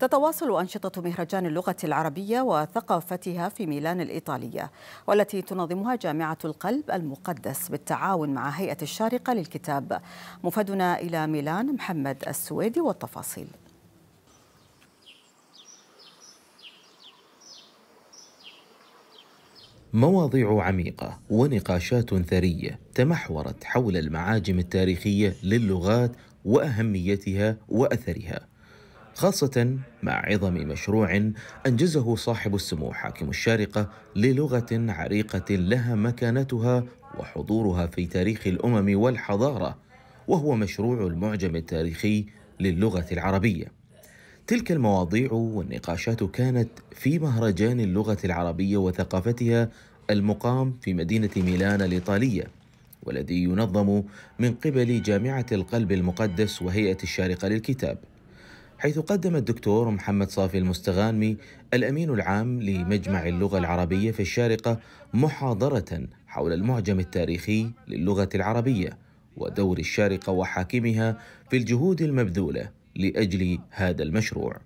تتواصل أنشطة مهرجان اللغة العربية وثقافتها في ميلان الإيطالية والتي تنظمها جامعة القلب المقدس بالتعاون مع هيئة الشارقة للكتاب مفادنا إلى ميلان محمد السويدي والتفاصيل مواضيع عميقة ونقاشات ثرية تمحورت حول المعاجم التاريخية للغات وأهميتها وأثرها خاصة مع عظم مشروع أنجزه صاحب السمو حاكم الشارقة للغة عريقة لها مكانتها وحضورها في تاريخ الأمم والحضارة وهو مشروع المعجم التاريخي للغة العربية تلك المواضيع والنقاشات كانت في مهرجان اللغة العربية وثقافتها المقام في مدينة ميلان الإيطالية والذي ينظم من قبل جامعة القلب المقدس وهيئة الشارقة للكتاب حيث قدم الدكتور محمد صافي المستغانمي الأمين العام لمجمع اللغة العربية في الشارقة محاضرة حول المعجم التاريخي للغة العربية ودور الشارقة وحاكمها في الجهود المبذولة لأجل هذا المشروع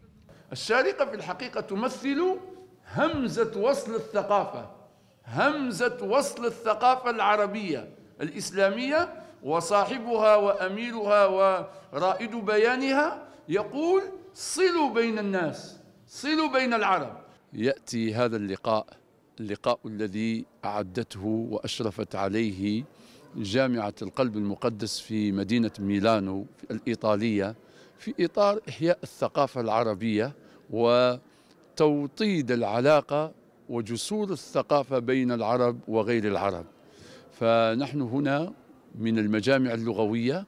الشارقة في الحقيقة تمثل همزة وصل الثقافة همزة وصل الثقافة العربية الإسلامية وصاحبها وأميرها ورائد بيانها يقول صلوا بين الناس صلوا بين العرب يأتي هذا اللقاء اللقاء الذي أعدته وأشرفت عليه جامعة القلب المقدس في مدينة ميلانو الإيطالية في إطار إحياء الثقافة العربية وتوطيد العلاقة وجسور الثقافة بين العرب وغير العرب فنحن هنا من المجامع اللغوية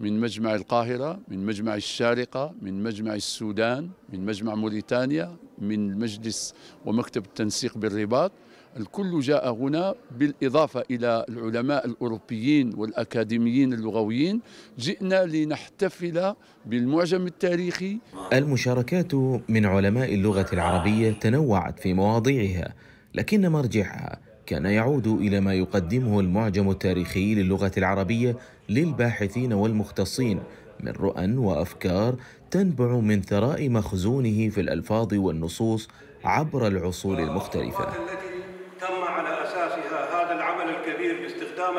من مجمع القاهرة من مجمع الشارقة من مجمع السودان من مجمع موريتانيا من مجلس ومكتب التنسيق بالرباط الكل جاء هنا بالإضافة إلى العلماء الأوروبيين والأكاديميين اللغويين جئنا لنحتفل بالمعجم التاريخي المشاركات من علماء اللغة العربية تنوعت في مواضيعها لكن مرجعها كان يعود إلى ما يقدمه المعجم التاريخي للغة العربية للباحثين والمختصين من رؤى وأفكار تنبع من ثراء مخزونه في الألفاظ والنصوص عبر العصور المختلفة تم على أساسها هذا العمل الكبير باستخدام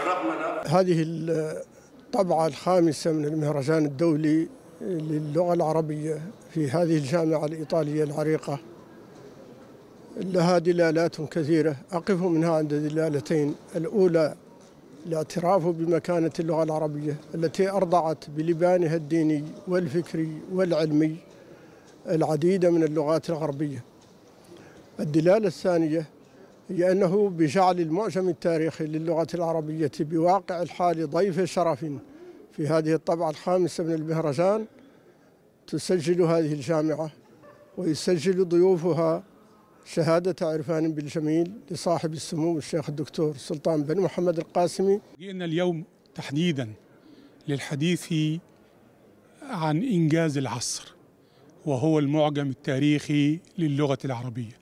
الرقمنة هذه الطبعة الخامسة من المهرجان الدولي للغة العربية في هذه الجامعة الإيطالية العريقة لها دلالات كثيرة أقف منها عند دلالتين الأولى الاعتراف بمكانة اللغة العربية التي أرضعت بلبانها الديني والفكري والعلمي العديد من اللغات الغربية الدلالة الثانية هي أنه بجعل المعجم التاريخي للغة العربية بواقع الحال ضيف شرف في هذه الطبعة الخامسة من المهرجان تسجل هذه الجامعة ويسجل ضيوفها شهادة عرفان بالجميل لصاحب السمو الشيخ الدكتور سلطان بن محمد القاسمي جئنا اليوم تحديدا للحديث عن إنجاز العصر وهو المعجم التاريخي للغة العربية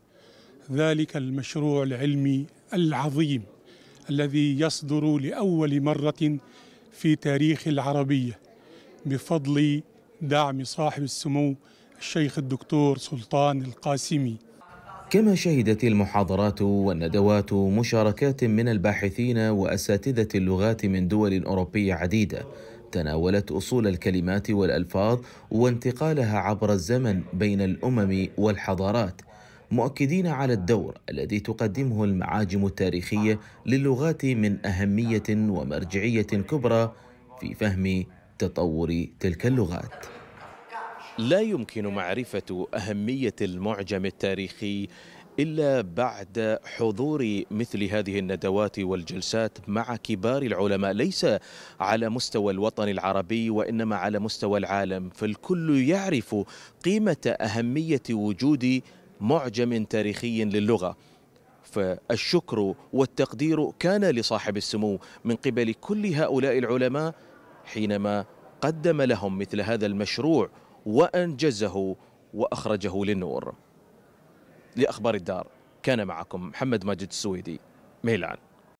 ذلك المشروع العلمي العظيم الذي يصدر لأول مرة في تاريخ العربية بفضل دعم صاحب السمو الشيخ الدكتور سلطان القاسمي كما شهدت المحاضرات والندوات مشاركات من الباحثين وأساتذة اللغات من دول أوروبية عديدة تناولت أصول الكلمات والألفاظ وانتقالها عبر الزمن بين الأمم والحضارات مؤكدين على الدور الذي تقدمه المعاجم التاريخية للغات من أهمية ومرجعية كبرى في فهم تطور تلك اللغات لا يمكن معرفة أهمية المعجم التاريخي إلا بعد حضور مثل هذه الندوات والجلسات مع كبار العلماء ليس على مستوى الوطن العربي وإنما على مستوى العالم فالكل يعرف قيمة أهمية وجود معجم تاريخي للغة فالشكر والتقدير كان لصاحب السمو من قبل كل هؤلاء العلماء حينما قدم لهم مثل هذا المشروع وأنجزه وأخرجه للنور لأخبار الدار كان معكم محمد ماجد السويدي ميلان